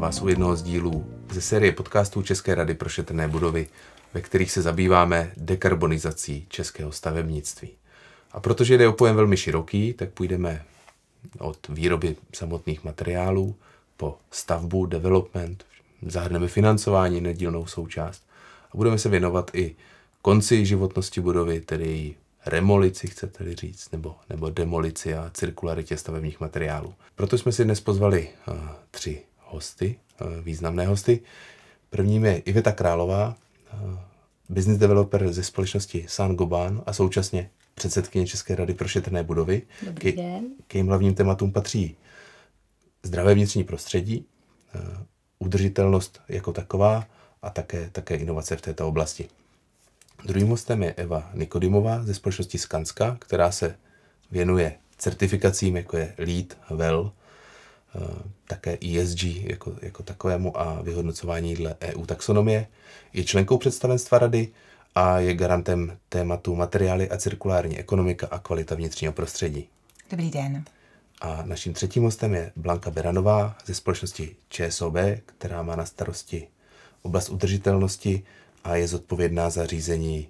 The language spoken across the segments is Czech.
vás u jednoho z dílů ze série podcastů České rady pro šetrné budovy, ve kterých se zabýváme dekarbonizací českého stavebnictví. A protože jde o pojem velmi široký, tak půjdeme od výroby samotných materiálů po stavbu, development, zahrneme financování, nedílnou součást a budeme se věnovat i konci životnosti budovy, tedy její remolici, chcete-li říct, nebo, nebo demolici a cirkularitě stavebních materiálů. Proto jsme si dnes pozvali uh, tři hosty, eh, významné hosty. Prvním je Iveta Králová, eh, business developer ze společnosti San Goban a současně předsedkyně České rady pro šetrné budovy. Dobrý den. K, jejím hlavním tématům patří eh, zdravé vnitřní prostředí, udržitelnost jako taková a také, také inovace v této oblasti. Druhým hostem je Eva Nikodimová ze společnosti Skanska, která se věnuje certifikacím, jako je LEED, VEL Eh, také ESG jako, jako takovému a vyhodnocování dle EU taxonomie. Je členkou představenstva rady a je garantem tématu materiály a cirkulární ekonomika a kvalita vnitřního prostředí. Dobrý den. A naším třetím hostem je Blanka Beranová ze společnosti ČSOB, která má na starosti oblast udržitelnosti a je zodpovědná za řízení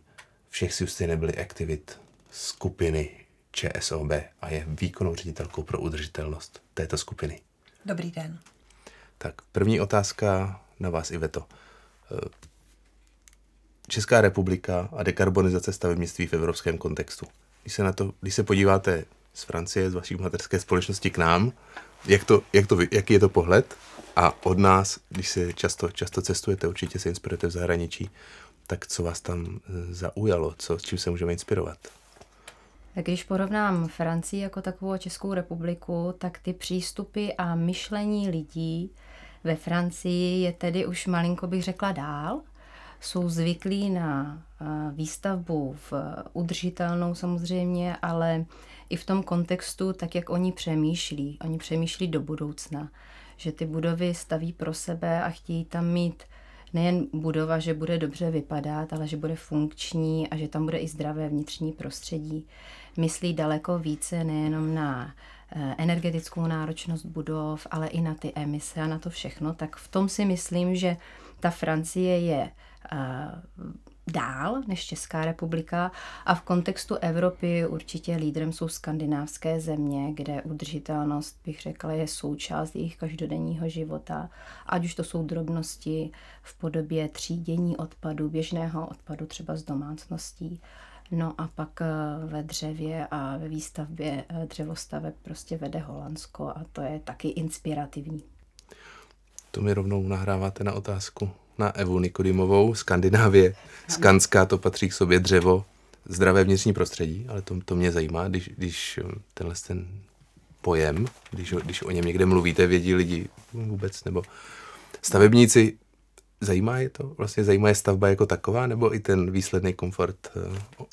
všech sustainability aktivit skupiny ČSOB a je výkonnou ředitelkou pro udržitelnost této skupiny. Dobrý den. Tak, první otázka na vás, Iveto. Eh, Česká republika a dekarbonizace stavebnictví v evropském kontextu. Když se, na to, když se podíváte z Francie, z vaší materské společnosti k nám, jak to, jak to, jaký je to pohled? A od nás, když se často, často cestujete, určitě se inspirujete v zahraničí, tak co vás tam eh, zaujalo, co, s čím se můžeme inspirovat? Když porovnám Francii jako takovou Českou republiku, tak ty přístupy a myšlení lidí ve Francii je tedy už malinko bych řekla dál. Jsou zvyklí na eh, výstavbu v eh, udržitelnou samozřejmě, ale i v tom kontextu, tak jak oni přemýšlí. Oni přemýšlí do budoucna, že ty budovy staví pro sebe a chtějí tam mít nejen budova, že bude dobře vypadat, ale že bude funkční a že tam bude i zdravé vnitřní prostředí. Myslí daleko více nejenom na eh, energetickou náročnost budov, ale i na ty emise a na to všechno, tak v tom si myslím, že ta Francie je eh, dál než Česká republika a v kontextu Evropy určitě lídrem jsou skandinávské země, kde udržitelnost, bych řekla, je součást jejich každodenního života, ať už to jsou drobnosti v podobě třídění odpadu, běžného odpadu třeba z domácností, No a pak eh, ve dřevě a ve výstavbě eh, dřevostaveb prostě vede Holandsko a to je taky inspirativní. To mi rovnou nahráváte na otázku, na Evu Nikodimovou, Skandinávie, Skanská, to patří k sobě dřevo, zdravé vnitřní prostředí, ale to, to mě zajímá, když, když um, tenhle ten pojem, když, když o něm někde mluvíte, vědí lidi vůbec, nebo stavebníci Zajímá je to? Vlastně zajímá je stavba jako taková, nebo i ten výsledný komfort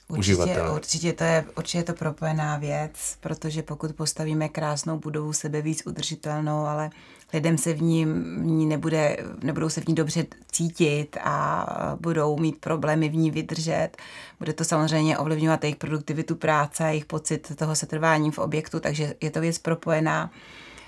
uh, uživatele? Určitě to je určitě je to propojená věc, protože pokud postavíme krásnou budovu, sebe víc udržitelnou, ale lidem se v ní, v ní nebude, nebudou se v ní dobře cítit a budou mít problémy v ní vydržet. Bude to samozřejmě ovlivňovat jejich produktivitu práce, jejich pocit toho setrvání v objektu, takže je to věc propojená.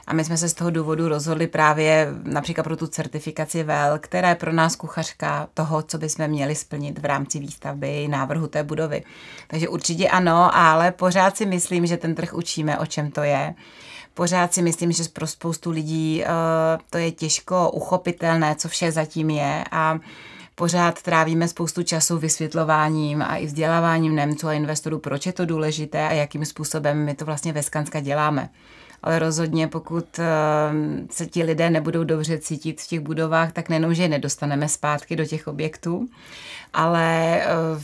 A my jsme se z toho důvodu rozhodli právě například pro tu certifikaci VEL, která je pro nás kuchařka toho, co bychom měli splnit v rámci výstavby návrhu té budovy. Takže určitě ano, ale pořád si myslím, že ten trh učíme, o čem to je. Pořád si myslím, že pro spoustu lidí eh, to je těžko uchopitelné, co vše zatím je a pořád trávíme spoustu času vysvětlováním a i vzděláváním Němců a investorů, proč je to důležité a jakým způsobem my to vlastně ve Skanska děláme ale rozhodně pokud eh, se ti lidé nebudou dobře cítit v těch budovách, tak nejenom, že je nedostaneme zpátky do těch objektů, ale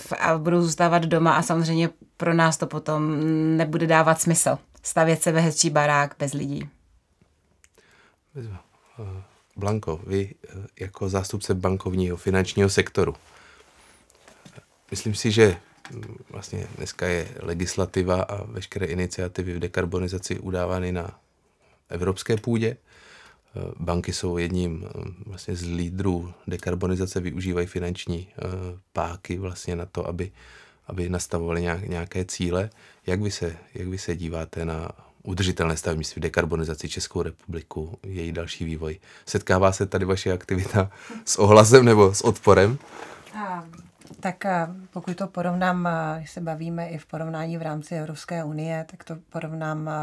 eh, a budou zůstávat doma a samozřejmě pro nás to potom nebude dávat smysl. Stavět ve hezčí barák bez lidí. Eh, Blanko, vy jako zástupce bankovního finančního sektoru, myslím si, že vlastně dneska je legislativa a veškeré iniciativy v dekarbonizaci udávány na evropské půdě. Eh, banky jsou jedním eh, vlastně z lídrů dekarbonizace, využívají finanční eh, páky vlastně na to, aby, aby nastavovali nějaké cíle. Jak vy, se, jak vy se díváte na udržitelné stavnictví, dekarbonizaci Českou republiku, její další vývoj? Setkává se tady vaše aktivita s ohlasem nebo s odporem? Ehm, tak eh, pokud to porovnám, eh, když se bavíme i v porovnání v rámci Evropské unie, tak to porovnám eh,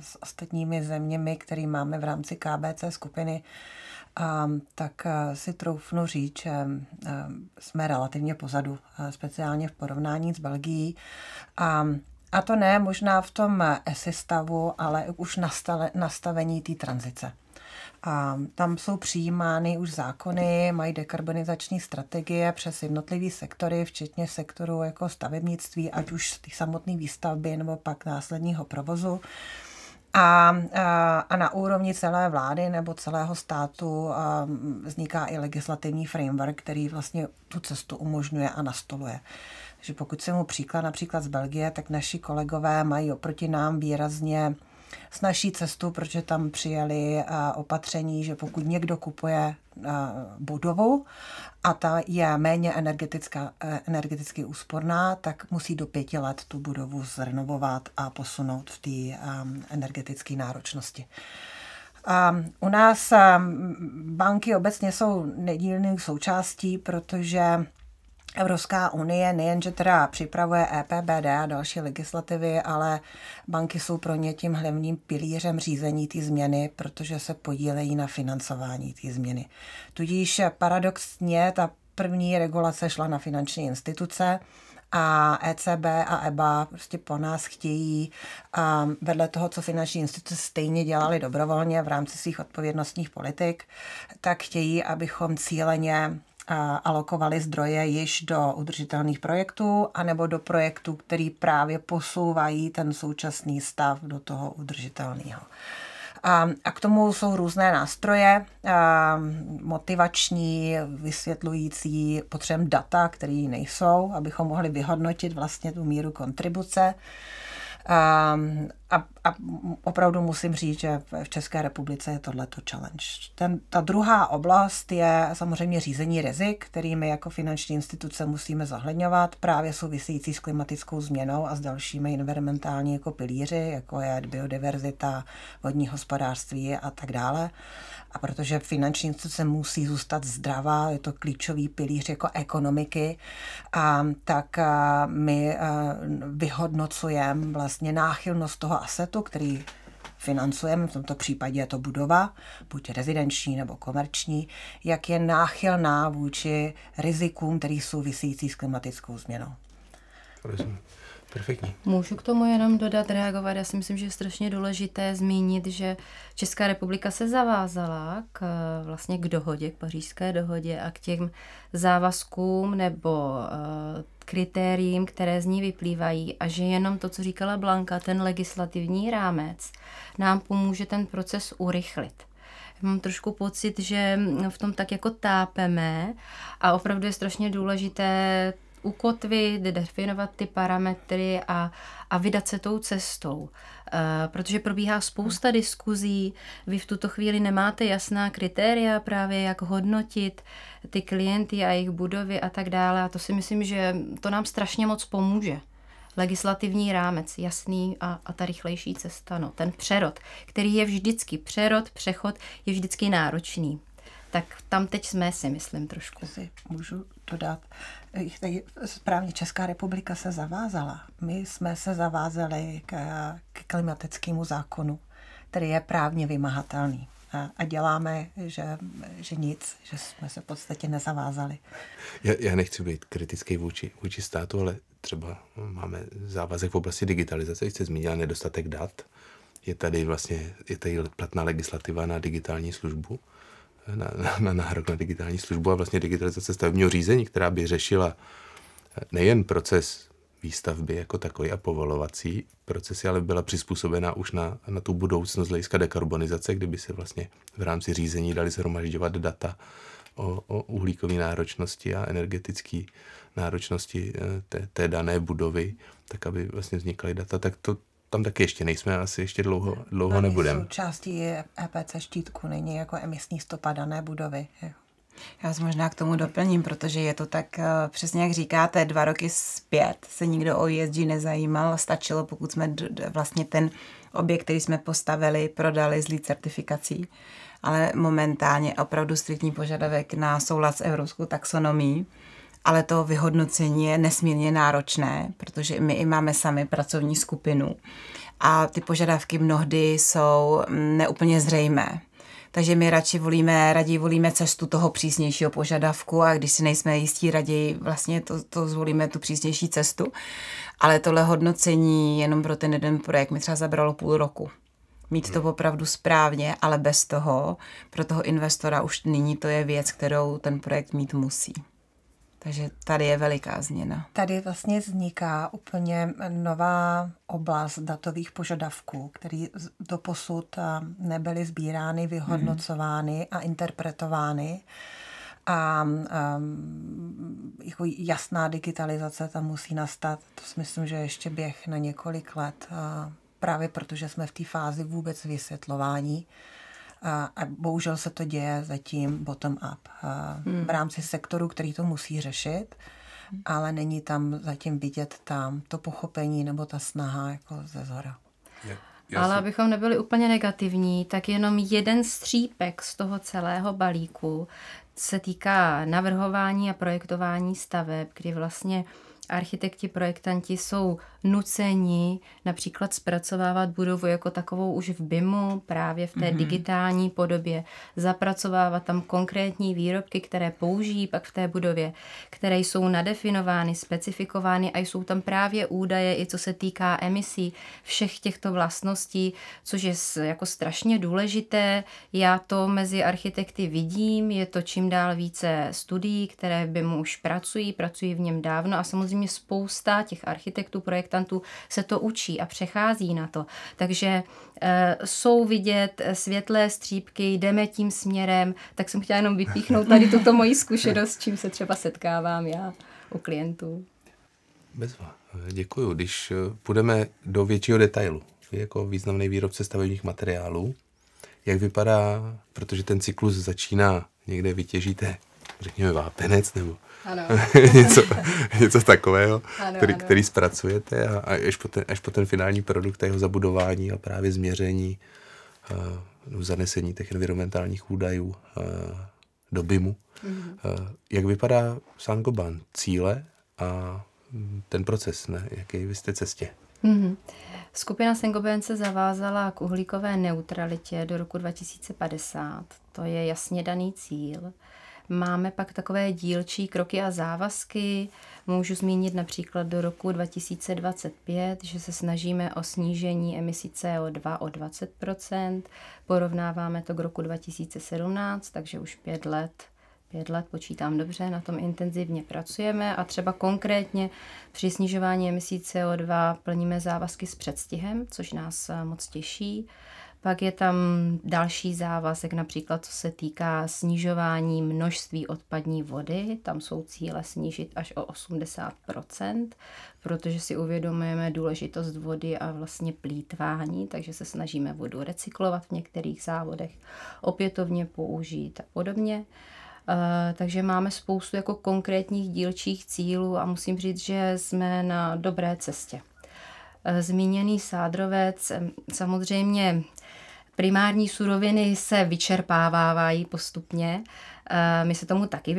s ostatními zeměmi, které máme v rámci KBC skupiny, tak si troufnu říct, že jsme relativně pozadu, speciálně v porovnání s Belgií. A a to ne možná v tom ESI stavu, ale už nastale, nastavení té tranzice. A tam jsou přijímány už zákony, mají dekarbonizační strategie přes jednotlivé sektory, včetně sektoru jako stavebnictví, ať už ty samotné výstavby nebo pak následního provozu. A, a, a na úrovni celé vlády nebo celého státu vzniká i legislativní framework, který vlastně tu cestu umožňuje a nastoluje. Takže pokud se mu příklad například z Belgie, tak naši kolegové mají oproti nám výrazně naší cestu, protože tam přijeli eh, opatření, že pokud někdo kupuje eh, budovu a ta je méně energetická, eh, energeticky úsporná, tak musí do pěti let tu budovu zrenovovat a posunout v té ehm, energetické náročnosti. Ehm, u nás ehm, banky obecně jsou nedílnou součástí, protože Evropská unie nejenže teda připravuje EPBD a další legislativy, ale banky jsou pro ně tím hlavním pilířem řízení té změny, protože se podílejí na financování té změny. Tudíž paradoxně ta první regulace šla na finanční instituce, a ECB a EBA prostě po nás chtějí a vedle toho, co finanční instituce stejně dělali dobrovolně v rámci svých odpovědnostních politik, tak chtějí, abychom cíleně alokovali zdroje již do udržitelných projektů anebo do projektů, který právě posouvají ten současný stav do toho udržitelného. A k tomu jsou různé nástroje, motivační, vysvětlující, potřebem data, které nejsou, abychom mohli vyhodnotit vlastně tu míru kontribuce. A, ehm, a, a opravdu musím říct, že v České republice je tohleto challenge. Ten, ta druhá oblast je samozřejmě řízení rizik, který my jako finanční instituce musíme zahledňovat. právě související s klimatickou změnou a s dalšími environmentální jako pilíři, jako je biodiverzita, vodní hospodářství a tak dále. A protože finanční instituce musí zůstat zdravá, je to klíčový pilíř jako ekonomiky, a, tak a, my vyhodnocujeme vlastně náchylnost toho asetu, který financujeme, v tomto případě je to budova, buď rezidenční nebo komerční, jak je náchylná vůči rizikům, který související s klimatickou změnou. Rozumím. Perfektní. Můžu k tomu jenom dodat, reagovat. Já si myslím, že je strašně důležité zmínit, že Česká republika se zavázala k, eh, vlastně k dohodě, k pařížské dohodě a k těm závazkům nebo eh, kritériím, které z ní vyplývají a že jenom to, co říkala Blanka, ten legislativní rámec nám pomůže ten proces urychlit mám trošku pocit, že v tom tak jako tápeme a opravdu je strašně důležité ukotvit, definovat ty parametry a, a vydat se tou cestou. Uh, protože probíhá spousta hmm. diskuzí, vy v tuto chvíli nemáte jasná kritéria právě, jak hodnotit ty klienty a jejich budovy a tak dále. A to si myslím, že to nám strašně moc pomůže legislativní rámec, jasný a, a ta rychlejší cesta, no, ten přerod, který je vždycky, přerod, přechod je vždycky náročný tak tam teď jsme si, myslím, trošku. Si můžu dodat. Eh, správně Česká republika se zavázala. My jsme se zavázali k, k klimatickému zákonu, který je právně vymahatelný. A, děláme, že, že nic, že jsme se v podstatě nezavázali. Já, já nechci být kritický vůči, vůči státu, ale třeba máme závazek v oblasti digitalizace, jste zmínila nedostatek dat. Je tady vlastně je tady platná legislativa na digitální službu na, na, na nárok na digitální službu a vlastně digitalizace stavebního řízení, která by řešila nejen proces výstavby jako takový a povolovací procesy, ale byla přizpůsobená už na, na tu budoucnost hlediska dekarbonizace, kdyby se vlastně v rámci řízení dali zhromažďovat data o, o uhlíkové náročnosti a energetické náročnosti eh, té, té dané budovy, tak aby vlastně vznikaly data, tak to, tam taky ještě nejsme, asi ještě dlouho, no, dlouho nebudeme. nebudem. Součástí EPC štítku není jako emisní stopa dané budovy. Já se možná k tomu doplním, protože je to tak, eh, přesně jak říkáte, dva roky zpět se nikdo o ESG nezajímal, stačilo, pokud jsme vlastně ten objekt, který jsme postavili, prodali zlý certifikací, ale momentálně opravdu striktní požadavek na soulad s evropskou taxonomí ale to vyhodnocení je nesmírně náročné, protože my i máme sami pracovní skupinu a ty požadavky mnohdy jsou mm, neúplně zřejmé. Takže my radši volíme, raději volíme cestu toho přísnějšího požadavku a když si nejsme jistí, raději vlastně to, to zvolíme tu přísnější cestu. Ale tohle hodnocení jenom pro ten jeden projekt mi třeba zabralo půl roku. Mít to opravdu správně, ale bez toho pro toho investora už nyní to je věc, kterou ten projekt mít musí. Takže tady je veliká změna. Tady vlastně vzniká úplně nová oblast datových požadavků, které do posud eh, nebyly sbírány, vyhodnocovány mm. a interpretovány. A um, jako jasná digitalizace tam musí nastat. To si myslím, že ještě běh na několik let. A eh, právě protože jsme v té fázi vůbec vysvětlování. A bohužel se to děje zatím bottom-up hmm. v rámci sektoru, který to musí řešit, ale není tam zatím vidět tam to pochopení nebo ta snaha jako ze zhora. Ale abychom nebyli úplně negativní, tak jenom jeden střípek z toho celého balíku se týká navrhování a projektování staveb, kdy vlastně uh, architekti, projektanti jsou nuceni například zpracovávat budovu jako takovou už v BIMu, právě v té mm-hmm. digitální podobě, zapracovávat tam konkrétní výrobky, které použijí pak v té budově, které jsou nadefinovány, specifikovány a jsou tam právě údaje, i co se týká emisí, všech těchto vlastností, což je jako strašně důležité. Já to mezi architekty vidím, je to čím dál více studií, které v BIMu už pracují, pracují v něm dávno a samozřejmě samozřejmě spousta těch architektů, projektantů se to učí a přechází na to. Takže eh, jsou vidět světlé střípky, jdeme tím směrem, tak jsem chtěla jenom vypíchnout tady tuto moji zkušenost, s čím se třeba setkávám já u klientů. Bezva. Děkuju. Když eh, půjdeme do většího detailu, vy jako významný výrobce stavebních materiálů, jak vypadá, protože ten cyklus začíná někde vytěžíte, řekněme, vápenec nebo něco, něco takového, ano, který, ano. který zpracujete a, a až, po ten, až po ten finální produkt a jeho zabudování a právě změření, uh, zanesení těch environmentálních údajů uh, do BIMu. Mm-hmm. Uh, jak vypadá Sangoban cíle a hm, ten proces, ne? jaký vy jste cestě? Mm-hmm. Skupina Sengoben se zavázala k uhlíkové neutralitě do roku 2050. To je jasně daný cíl. Máme pak takové dílčí kroky a závazky. Můžu zmínit například do roku 2025, že se snažíme o snížení emisí CO2 o 20 Porovnáváme to k roku 2017, takže už pět let pět let, počítám dobře, na tom intenzivně pracujeme a třeba konkrétně při snižování emisí CO2 plníme závazky s předstihem, což nás moc těší. Pak je tam další závazek, například co se týká snižování množství odpadní vody. Tam jsou cíle snížit až o 80 protože si uvědomujeme důležitost vody a vlastně plítvání, takže se snažíme vodu recyklovat v některých závodech, opětovně použít a podobně. Uh, takže máme spoustu jako konkrétních dílčích cílů a musím říct, že jsme na dobré cestě. Eh, zmíněný sádrovec samozřejmě Primární suroviny se vyčerpávávají postupně. Eh, my se tomu taky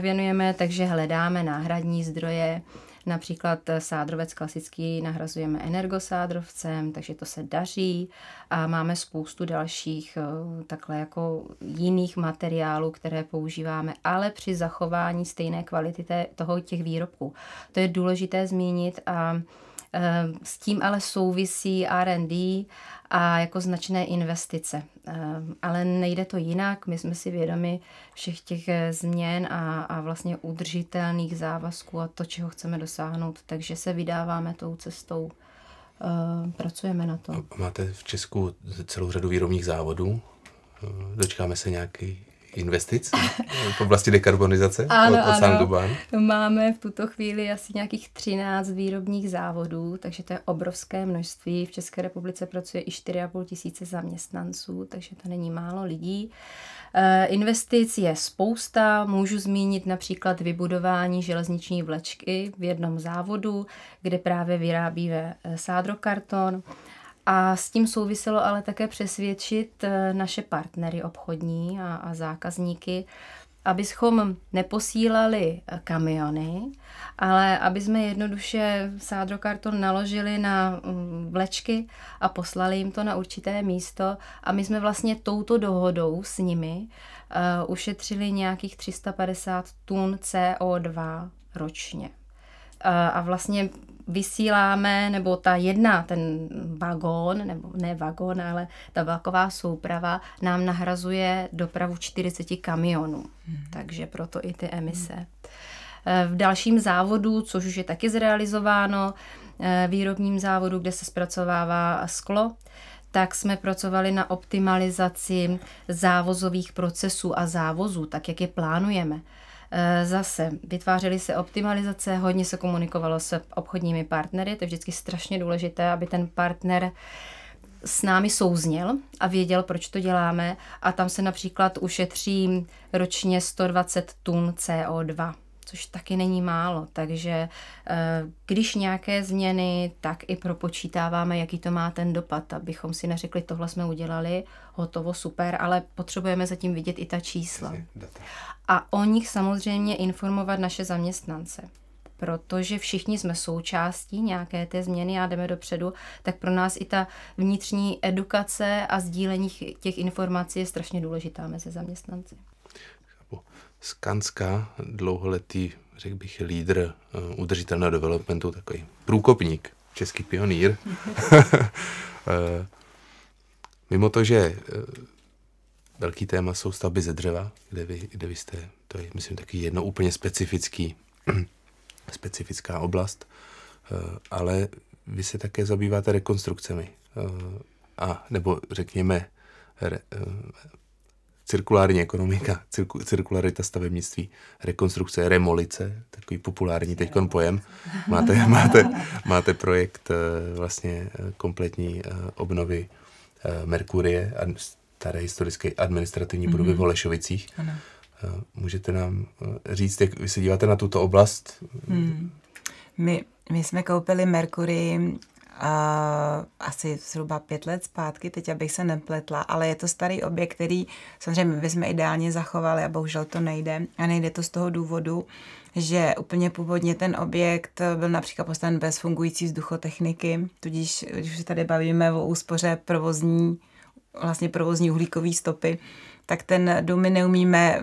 věnujeme, takže hledáme náhradní zdroje. Například eh, sádrovec klasický nahrazujeme energosádrovcem, takže to se daří a máme spoustu dalších eh, takhle jako jiných materiálů, které používáme, ale při zachování stejné kvality té, toho těch výrobků. To je důležité zmínit a Eh, s tím ale souvisí R&D a jako značné investice. Eh, ale nejde to jinak, my jsme si vědomi všech těch eh, změn a, a vlastně udržitelných závazků a to, čeho chceme dosáhnout, takže se vydáváme tou cestou pracujeme na tom. Máte v Česku celou řadu výrobních závodů? Dočkáme se nějaký, investic v oblasti dekarbonizace ano, od, od ano. Máme v tuto chvíli asi nějakých 13 výrobních závodů, takže to je obrovské množství. V České republice pracuje i 4,5 tisíce zaměstnanců, takže to není málo lidí. Eh, investic je spousta, můžu zmínit například vybudování železniční vlečky v jednom závodu, kde právě vyrábíme eh, sádrokarton. A s tím souviselo ale také přesvědčit eh, naše partnery obchodní a, a zákazníky, abychom neposílali eh, kamiony, ale aby jsme jednoduše sádrokarton naložili na mm, vlečky a poslali jim to na určité místo a my jsme vlastně touto dohodou s nimi uh, ušetřili nějakých 350 tun CO2 ročně. Eh, a vlastně vysíláme, nebo ta jedna, ten vagón, nebo ne vagón, ale ta vlaková souprava nám nahrazuje dopravu 40 kamionů. Hmm. Takže proto i ty emise. Hmm. Eh, v dalším závodu, což už je taky zrealizováno, eh, výrobním závodu, kde se zpracovává sklo, tak jsme pracovali na optimalizaci závozových procesů a závozů, tak jak je plánujeme. Eh, zase vytvářely se optimalizace, hodně se komunikovalo s obchodními partnery, to je vždycky strašně důležité, aby ten partner s námi souzněl a věděl, proč to děláme a tam se například ušetří ročně 120 tun CO2 což taky není málo. Takže eh, když nějaké změny, tak i propočítáváme, jaký to má ten dopad, abychom si neřekli, tohle jsme udělali, hotovo, super, ale potřebujeme zatím vidět i ta čísla. A o nich samozřejmě informovat naše zaměstnance protože všichni jsme součástí nějaké té změny a jdeme dopředu, tak pro nás i ta vnitřní edukace a sdílení těch informací je strašně důležitá mezi zaměstnanci. Skanska, dlouholetý, řekl bych, lídr eh, udržitelného developmentu, takový průkopník, český pionýr. Eh, mimo to, že eh, velký téma jsou stavby ze dřeva, kde vy, kde vy jste, to je, myslím, taky jedno úplně specifický, specifická oblast, ale vy se také zabýváte rekonstrukcemi a nebo řekněme re, cirkulární ekonomika, cirku, cirkularita stavebnictví, rekonstrukce, remolice, takový populární teď pojem. Máte, máte, máte projekt eh, vlastně eh, kompletní eh, obnovy Merkurie, staré historické administrativní budovy mm-hmm. v mhm. Holešovicích. Ano. Můžete nám říct, jak vy se díváte na tuto oblast? Hmm. My, my jsme koupili Merkurii uh, asi zhruba pět let zpátky, teď abych se nepletla, ale je to starý objekt, který samozřejmě bychom ideálně zachovali a bohužel to nejde. A nejde to z toho důvodu, že úplně původně ten objekt byl například postaven bez fungující vzduchotechniky, tudíž, když se tady bavíme o úspoře provozní, vlastně provozní uhlíkové stopy, tak ten dům my neumíme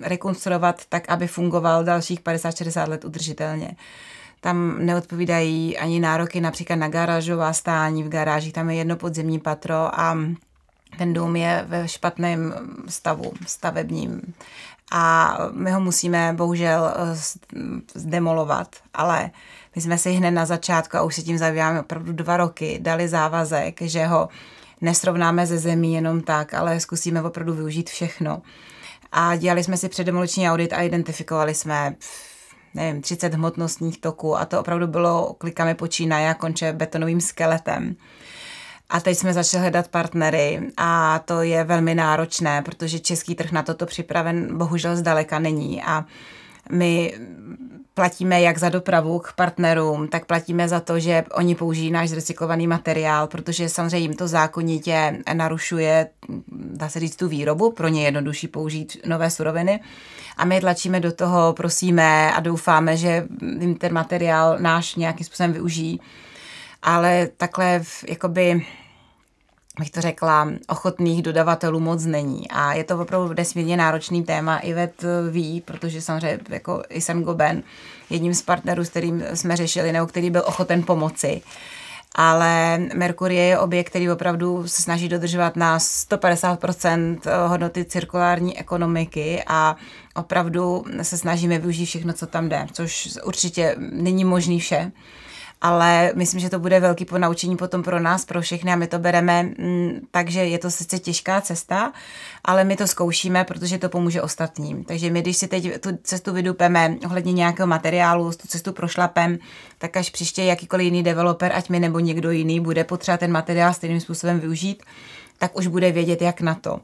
rekonstruovat tak, aby fungoval dalších 50-60 let udržitelně. Tam neodpovídají ani nároky například na garážová stání v garáži, tam je jedno podzemní patro a ten dům je ve špatném stavu, stavebním. A my ho musíme bohužel eh, zdemolovat, ale my jsme si hned na začátku, a už se tím zabýváme opravdu dva roky, dali závazek, že ho nesrovnáme ze zemí jenom tak, ale zkusíme opravdu využít všechno. A dělali jsme si předemoliční audit a identifikovali jsme nevím, 30 hmotnostních toků a to opravdu bylo klikami počínaje a konče betonovým skeletem. A teď jsme začali hledat partnery a to je velmi náročné, protože český trh na toto připraven bohužel zdaleka není a my platíme jak za dopravu k partnerům, tak platíme za to, že oni použijí náš zrecyklovaný materiál, protože samozřejmě jim to zákonitě narušuje, dá se říct, tu výrobu, pro ně jednodušší použít nové suroviny. A my tlačíme do toho, prosíme a doufáme, že jim ten materiál náš nějakým způsobem využijí. Ale takhle, jakoby bych to řekla, ochotných dodavatelů moc není. A je to opravdu nesmírně náročný téma. Ivet ví, protože samozřejmě jako jsem Goben, jedním z partnerů, s kterým jsme řešili, nebo který byl ochoten pomoci, ale Merkurie je objekt, který opravdu se snaží dodržovat na 150% hodnoty cirkulární ekonomiky a opravdu se snažíme využít všechno, co tam jde, což určitě není možný vše ale myslím, že to bude velký ponaučení potom pro nás, pro všechny a my to bereme, mm, takže je to sice těžká cesta, ale my to zkoušíme, protože to pomůže ostatním. Takže my, když si teď tu cestu vydupeme ohledně nějakého materiálu, tu cestu prošlapem, tak až příště jakýkoliv jiný developer, ať mi nebo někdo jiný, bude potřeba ten materiál stejným způsobem využít, tak už bude vědět, jak na to.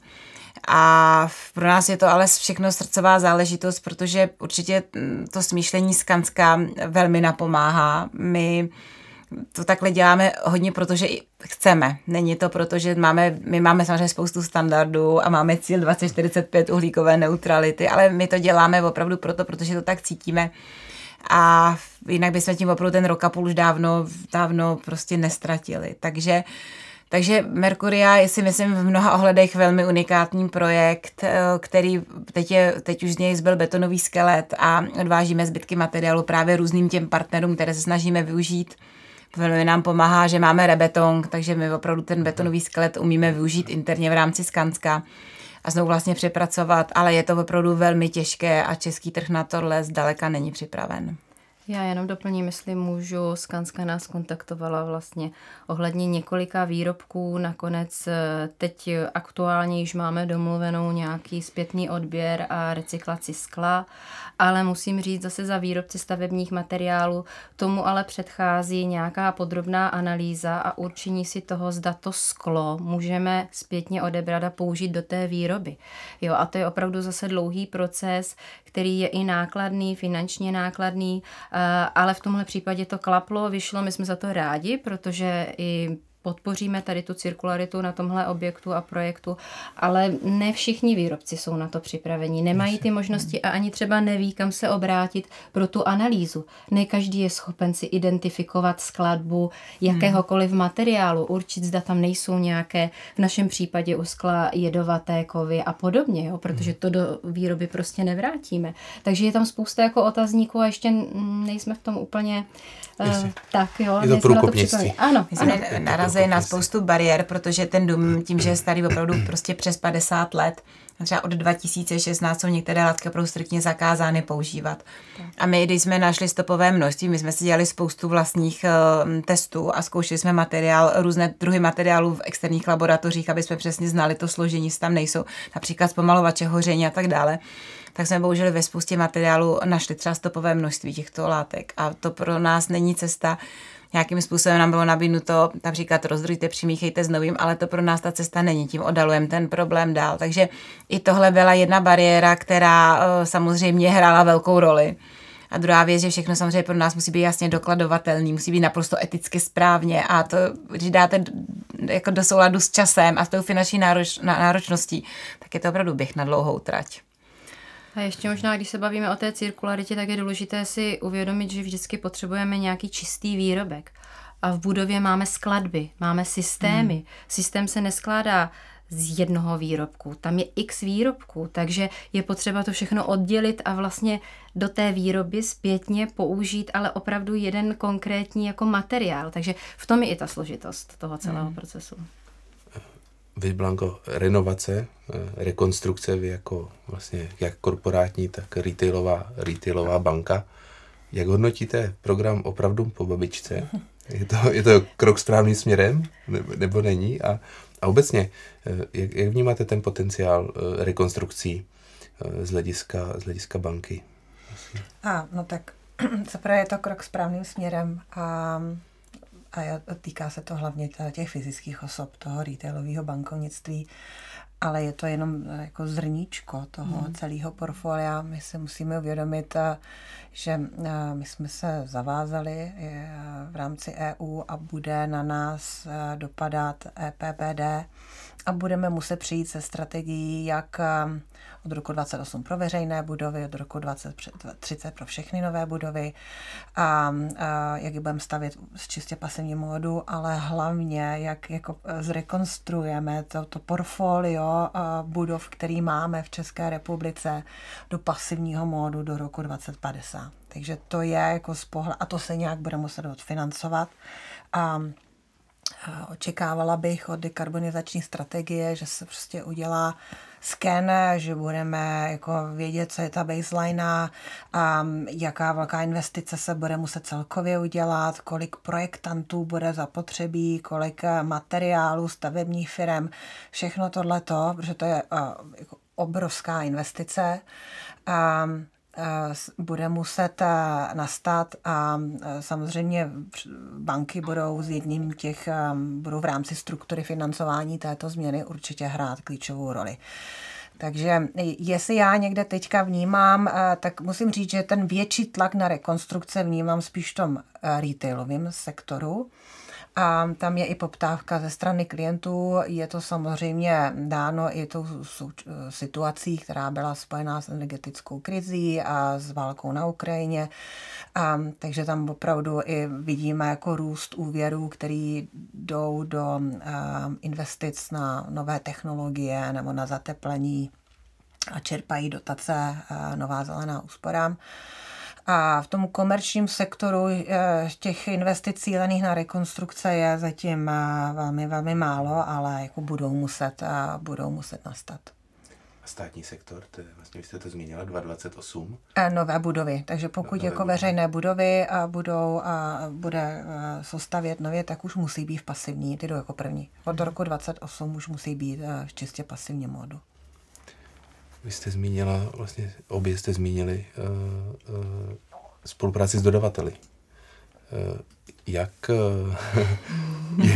A pro nás je to ale všechno srdcová záležitost, protože určitě mm, to smýšlení z Kanska velmi napomáhá. My to takhle děláme hodně, protože chceme. Není to proto, že máme, my máme samozřejmě spoustu standardů a máme cíl 2045 uhlíkové neutrality, ale my to děláme opravdu proto, protože to tak cítíme. A jinak bychom tím opravdu ten rok a půl už dávno, dávno prostě nestratili. Takže uh, takže Merkuria je si myslím v mnoha ohledech velmi unikátní projekt, eh, který teď, je, teď už z něj zbyl betonový skelet a odvážíme zbytky materiálu právě různým těm partnerům, které se snažíme využít. Velmi nám pomáhá, že máme rebetong, takže my opravdu ten betonový skelet umíme využít interně v rámci Skanska a znovu vlastně přepracovat, ale je to opravdu velmi těžké a český trh na tohle zdaleka není připraven. Já jenom doplním, jestli můžu, Skanska nás kontaktovala vlastně ohledně několika výrobků, nakonec eh, teď aktuálně již máme domluvenou nějaký zpětný odběr a recyklaci skla, ale musím říct zase za výrobci stavebních materiálů, tomu ale předchází nějaká podrobná analýza a určení si toho, zda to sklo můžeme zpětně odebrat a použít do té výroby. Jo, a to je opravdu zase dlouhý proces, který je i nákladný, finančně nákladný, eh, Eh, ale v tomhle případě to klaplo, vyšlo, my jsme za to rádi, protože i podpoříme tady tu cirkularitu na tomhle objektu a projektu, ale ne všichni výrobci jsou na to připraveni, nemají ty možnosti a ani třeba neví, kam se obrátit pro tu analýzu. Ne každý je schopen si identifikovat skladbu jakéhokoliv hmm. materiálu, určit, zda tam nejsou nějaké, v našem případě u skla jedovaté kovy a podobně, jo, protože hmm. to do výroby prostě nevrátíme. Takže je tam spousta jako otazníků a ještě nejsme v tom úplně uh, tak, jo. Je to průkopnictví. Ano, ano. narazili narazili na spoustu bariér, protože ten dům tím, že je starý opravdu prostě přes 50 let, třeba od 2016 jsou některé látky opravdu striktně zakázány používat. A my, když jsme našli stopové množství, my jsme si dělali spoustu vlastních eh, testů a zkoušeli jsme materiál, různé druhy materiálu v externích laboratořích, aby jsme přesně znali to složení, tam nejsou, například zpomalovače, hoření a tak dále tak jsme bohužel ve spoustě materiálu našli třeba stopové množství těchto látek a to pro nás není cesta, nějakým způsobem nám bylo nabídnuto například rozdrujte, přimíchejte s novým, ale to pro nás ta cesta není, tím odalujeme ten problém dál. Takže i tohle byla jedna bariéra, která eh, samozřejmě hrála velkou roli. A druhá věc, že všechno samozřejmě pro nás musí být jasně dokladovatelný, musí být naprosto eticky správně a to, když dáte jako do souladu s časem a s tou finanční náročností, tak je to opravdu běh na dlouhou trať. A ještě možná, když se bavíme o té cirkularitě, tak je důležité si uvědomit, že vždycky potřebujeme nějaký čistý výrobek. A v budově máme skladby, máme systémy. Hmm. Systém se neskládá z jednoho výrobku. Tam je x výrobků, takže je potřeba to všechno oddělit a vlastně do té výroby zpětně použít, ale opravdu jeden konkrétní jako materiál. Takže v tom je i ta složitost toho celého hmm. procesu vy Blanko, renovace, eh, rekonstrukce, vy jako vlastně jak korporátní, tak retailová, retailová banka. Jak hodnotíte program opravdu po babičce? Je to, je to krok správným směrem, nebo není? A, a obecně, eh, jak, jak vnímáte ten potenciál eh, rekonstrukcí z hlediska, z hlediska banky? A, no tak zaprvé je to krok správným směrem. A a týká se to hlavně těch fyzických osob, toho retailového bankovnictví, ale je to jenom eh, jako zrníčko toho hmm. celého portfolia. My si musíme uvědomit, eh, že eh, my jsme se zavázali eh, v rámci EU a bude na nás eh, dopadat EPBD a budeme muset přijít se strategií, jak od roku 28 pro veřejné budovy, od roku 2030 pro všechny nové budovy a, a jak ji budeme stavět z čistě pasivního módu, ale hlavně, jak jako zrekonstruujeme to, to portfolio budov, který máme v České republice do pasivního módu do roku 2050. Takže to je jako z pohledu, a to se nějak bude muset odfinancovat. A očekávala bych od dekarbonizační strategie, že se prostě udělá sken, že budeme jako vědět, co je ta baseline a jaká velká investice se bude muset celkově udělat, kolik projektantů bude zapotřebí, kolik eh, materiálů, stavebních firm, všechno tohleto, protože to je eh, jako obrovská investice. A Eh, bude muset eh, nastat a eh, samozřejmě banky budou s jedním těch, budou v rámci struktury financování této změny určitě hrát klíčovou roli. Takže jestli já někde teďka vnímám, tak musím říct, že ten větší tlak na rekonstrukce vnímám spíš v tom retailovém sektoru a tam je i poptávka ze strany klientů. Je to samozřejmě dáno i tou situací, která byla spojená s energetickou krizí a s válkou na Ukrajině. A, takže tam opravdu i vidíme jako růst úvěrů, který jdou do a, investic na nové technologie nebo na zateplení a čerpají dotace a Nová zelená úsporám. A v tom komerčním sektoru eh, těch investic cílených na rekonstrukce je zatím eh, velmi, velmi málo, ale jako budou muset, eh, budou muset nastat státní sektor, to je, vlastně jste to zmínila, 228. Nové budovy, takže pokud no, jako budovy. veřejné budovy a budou a bude soustavět nově, tak už musí být v pasivní, ty jdou jako první. Od mhm. roku 28 už musí být v čistě pasivní módu. Vy jste zmínila, vlastně obě jste zmínili uh, uh, spolupráci s dodavateli. Uh, jak,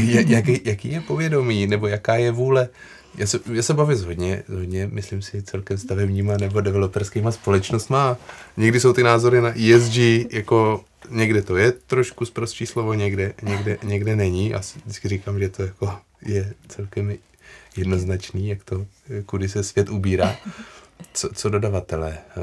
jak, jak, jaký je povědomí, nebo jaká je vůle? Já se, já se bavím s hodně, hodně, myslím si, celkem stavebníma nebo developerskýma společnostma. Někdy jsou ty názory na ESG, jako někde to je trošku zprostší slovo, někde, někde, někde není. A vždycky říkám, že to jako je celkem jednoznačný, jak to, kudy se svět ubírá. Co, co dodavatele uh,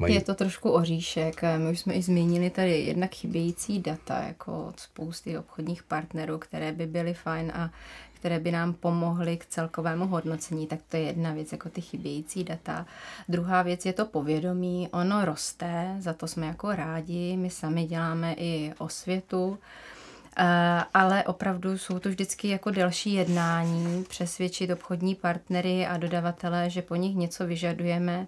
mají? Je to trošku oříšek. Eh, my už jsme i zmínili tady jednak chybějící data jako od spousty obchodních partnerů, které by byly fajn a které by nám pomohly k celkovému hodnocení, tak to je jedna věc, jako ty chybějící data. Druhá věc je to povědomí, ono roste, za to jsme jako rádi, my sami děláme i osvětu, Eh, ale opravdu jsou to vždycky jako delší jednání, přesvědčit obchodní partnery a dodavatele, že po nich něco vyžadujeme,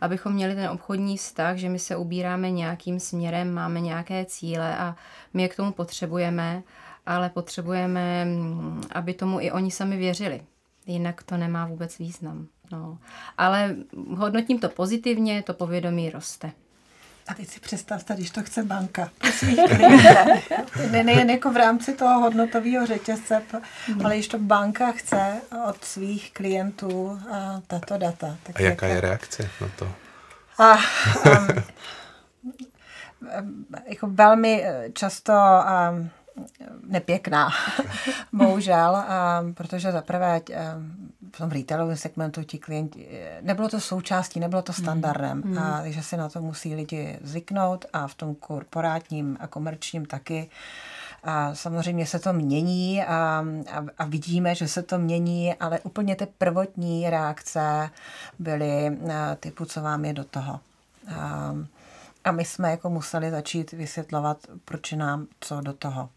abychom měli ten obchodní vztah, že my se ubíráme nějakým směrem, máme nějaké cíle a my je k tomu potřebujeme, ale potřebujeme, mm, aby tomu i oni sami věřili. Jinak to nemá vůbec význam. No. Ale hodnotím to pozitivně, to povědomí roste. A teď si představte, když to chce banka Ne, nejen jako v rámci toho hodnotového řetězce, mhm. ale když to banka chce od svých klientů a eh, tato data. Tak a jaká jako... je reakce na to? A, um, jako velmi eh, často um, nepěkná, bohužel, um, protože zaprvé um, v tom retailovém segmentu ti klienti, eh, nebylo to součástí, nebylo to mhm. standardem, mm. a, že si na to musí lidi zvyknout a v tom korporátním a komerčním taky. A samozřejmě se to mění a, a, a vidíme, že se to mění, ale úplně ty prvotní reakce byly eh, typu, co vám je do toho. A, a my jsme jako museli začít vysvětlovat, proč nám co do toho.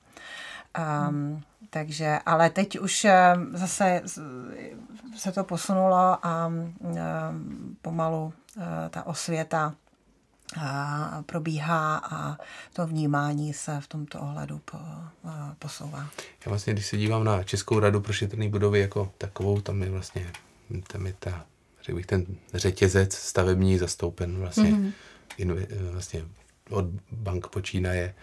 Um, takže, ale teď už eh, zase se to posunulo a eh, pomalu eh, ta osvěta probíhá a to vnímání se v tomto ohledu posouvá. Já vlastně, když se dívám na Českou radu pro šetrné budovy jako takovou, tam je vlastně tam je ta, řekl bych, ten řetězec stavební zastoupen vlastně, mm-hmm. vlastně od bank počínaje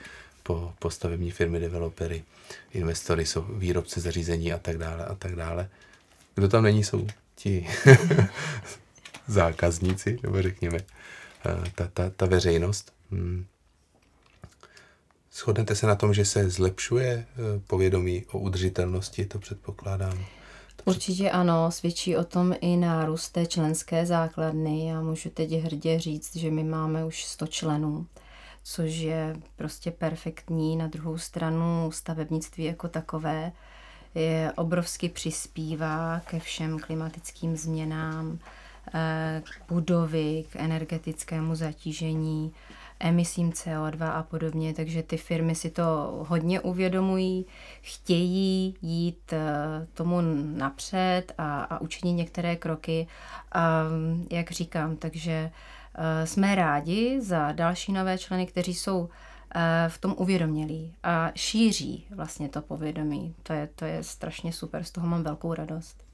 po, po stavební firmy, developery, investory, jsou výrobci zařízení a tak dále a tak dále. Kdo tam není, jsou ti zákazníci, nebo řekněme, eh, ta, ta, ta veřejnost. Hmm. Shodnete se na tom, že se zlepšuje eh, povědomí o udržitelnosti, to předpokládám. Určitě ano, svědčí o tom i nárůst té členské základny. Já můžu teď hrdě říct, že my máme už 100 členů což je prostě perfektní. Na druhou stranu stavebnictví jako takové je, obrovsky přispívá ke všem klimatickým změnám, eh, k budovy, k energetickému zatížení, emisím CO2 a podobně, takže ty firmy si to hodně uvědomují, chtějí jít eh, tomu napřed a, a učinit některé kroky. A, jak říkám, takže Eh, jsme rádi za další nové členy, kteří jsou eh, v tom uvědomělí a šíří vlastně to povědomí. To je, to je strašně super, z toho mám velkou radost.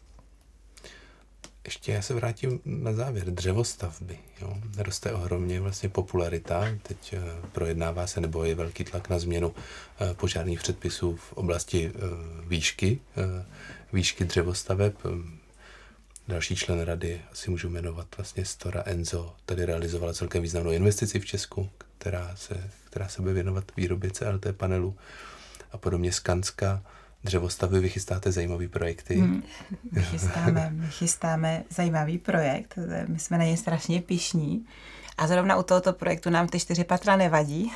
Ještě já se vrátím na závěr. Dřevostavby. Jo? Roste ohromně vlastně popularita. Teď eh, projednává se nebo je velký tlak na změnu požárních předpisů v oblasti výšky, výšky dřevostaveb. Další člen rady, asi můžu jmenovat vlastně Stora Enzo, tady realizovala celkem významnou investici v Česku, která se, která se bude věnovat výrobě CLT panelu a podobně Skanska dřevostavby, vy chystáte zajímavý projekty. Hmm, my chystáme, my chystáme zajímavý projekt, my jsme na něj strašně pišní a zrovna u tohoto projektu nám ty čtyři patra nevadí.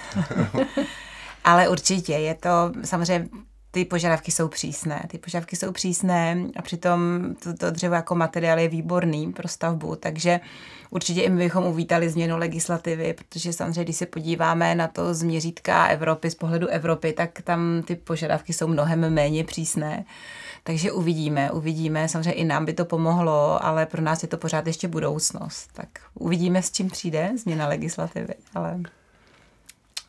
Ale určitě je to samozřejmě ty požadavky jsou přísné. Ty požadavky jsou přísné a přitom to, to dřevo jako materiál je výborný pro stavbu, takže určitě i my bychom uvítali změnu legislativy, protože samozřejmě, když se podíváme na to z měřítka Evropy, z pohledu Evropy, tak tam ty požadavky jsou mnohem méně přísné. Takže uvidíme, uvidíme. Samozřejmě i nám by to pomohlo, ale pro nás je to pořád ještě budoucnost. Tak uvidíme, s čím přijde změna legislativy, ale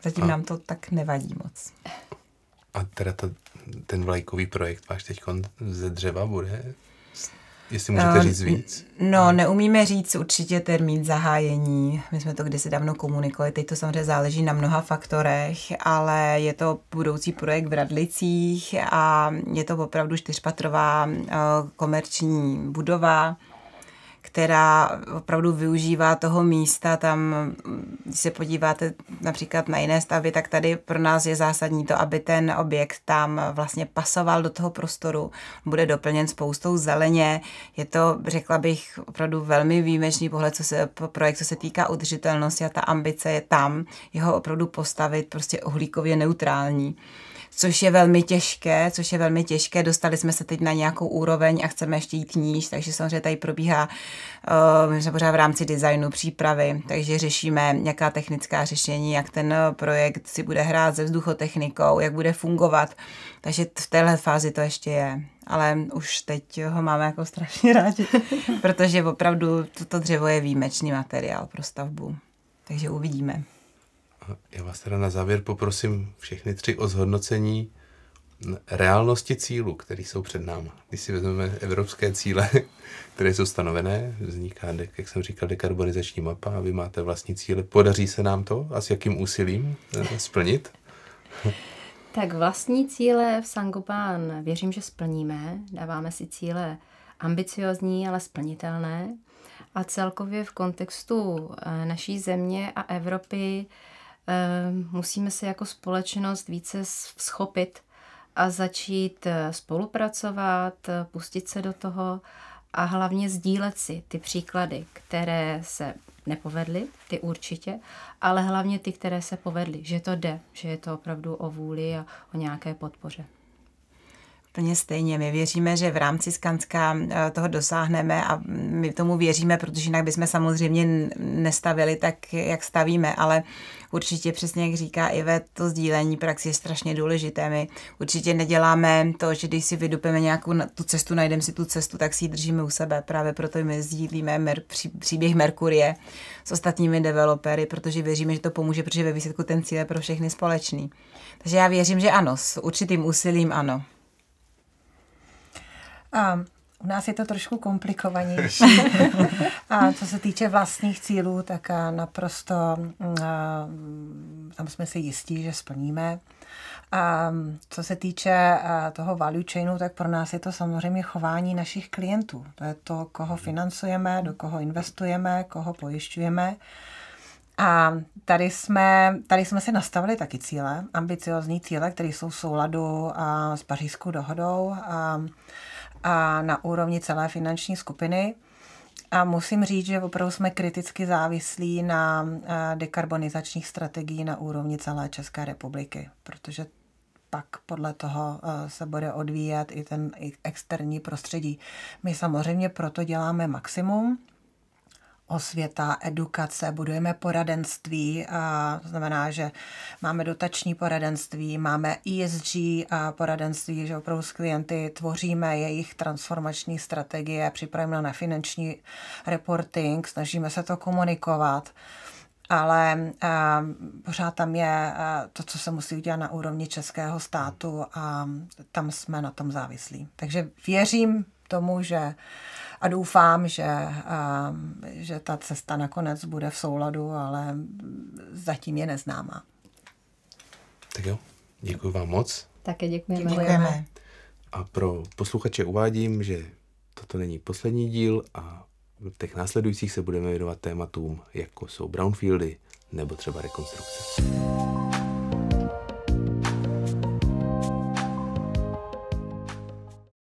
zatím a... nám to tak nevadí moc. A teda ta ten vlajkový projekt váš teď ze dřeva bude? Jestli můžete eh, říct víc? No, neumíme říct určitě termín zahájení. My jsme to kdysi dávno komunikovali. Teď to samozřejmě záleží na mnoha faktorech, ale je to budoucí projekt v Radlicích a je to opravdu čtyřpatrová eh, komerční budova která opravdu využívá toho místa. Tam, mm, když se podíváte například na jiné stavby, tak tady pro nás je zásadní to, aby ten objekt tam vlastně pasoval do toho prostoru. Bude doplněn spoustou zeleně. Je to, řekla bych, opravdu velmi výjimečný pohled, co se projekt, co se týká udržitelnosti a ta ambice je tam, jeho opravdu postavit prostě uhlíkově neutrální což je velmi těžké, což je velmi těžké. Dostali jsme se teď na nějakou úroveň a chceme ještě jít níž, takže samozřejmě tady probíhá, uh, pořád v rámci designu přípravy, takže řešíme nějaká technická řešení, jak ten eh, projekt si bude hrát se vzduchotechnikou, jak bude fungovat, takže v téhle fázi to ještě je ale už teď ho máme jako strašně rádi, protože opravdu toto dřevo je výjimečný materiál pro stavbu. Takže uvidíme já vás teda na závěr poprosím všechny tři o zhodnocení reálnosti cílů, které jsou před námi. Když si vezmeme evropské cíle, které jsou stanovené, vzniká, jak jsem říkal, dekarbonizační mapa a vy máte vlastní cíle. Podaří se nám to a s jakým úsilím eh, splnit? Tak vlastní cíle v Sangopán věřím, že splníme. Dáváme si cíle ambiciozní, ale splnitelné. A celkově v kontextu eh, naší země a Evropy Ehm, musíme se jako společnost více schopit a začít eh, spolupracovat, eh, pustit se do toho a hlavně sdílet si ty příklady, které se nepovedly, ty určitě, ale hlavně ty, které se povedly, že to jde, že je to opravdu o vůli a o nějaké podpoře. Úplně stejně. My věříme, že v rámci Skanska eh, toho dosáhneme a my tomu věříme, protože jinak bychom samozřejmě nestavili tak, jak stavíme, ale určitě přesně, jak říká Ive, to sdílení praxi je strašně důležité. My určitě neděláme to, že když si vydupeme nějakou tu cestu, najdeme si tu cestu, tak si ji držíme u sebe. Právě proto my sdílíme mer, pří, příběh Merkurie s ostatními developery, protože věříme, že to pomůže, protože ve výsledku ten cíl je pro všechny společný. Takže já věřím, že ano, s určitým úsilím ano. A u nás je to trošku komplikovanější. a co se týče vlastních cílů, tak eh, naprosto mm, eh, mm, tam jsme si jistí, že splníme. A mm, co se týče eh, toho value chainu, tak pro nás je to samozřejmě chování našich klientů. To je to, koho mhm. financujeme, do koho investujeme, koho pojišťujeme. A tady jsme, tady jsme si nastavili taky cíle, ambiciozní cíle, které jsou v souladu a s pařížskou dohodou. A a na úrovni celé finanční skupiny. A musím říct, že opravdu jsme kriticky závislí na eh, dekarbonizačních strategií na úrovni celé České republiky, protože pak podle toho eh, se bude odvíjet i ten externí prostředí. My samozřejmě proto děláme maximum, osvěta, edukace, budujeme poradenství, a to znamená, že máme dotační poradenství, máme ESG a poradenství, že opravdu s klienty tvoříme jejich transformační strategie, připravíme na finanční reporting, snažíme se to komunikovat ale a, pořád tam je a, to, co se musí udělat na úrovni českého státu a tam jsme na tom závislí. Takže věřím tomu, že a doufám, že, ehm, že ta cesta nakonec bude v souladu, ale zatím je neznámá. Tak jo, děkuji vám moc. Také děkujeme. děkujeme. A pro posluchače uvádím, že toto není poslední díl a v těch následujících se budeme věnovat tématům, jako jsou brownfieldy nebo třeba rekonstrukce.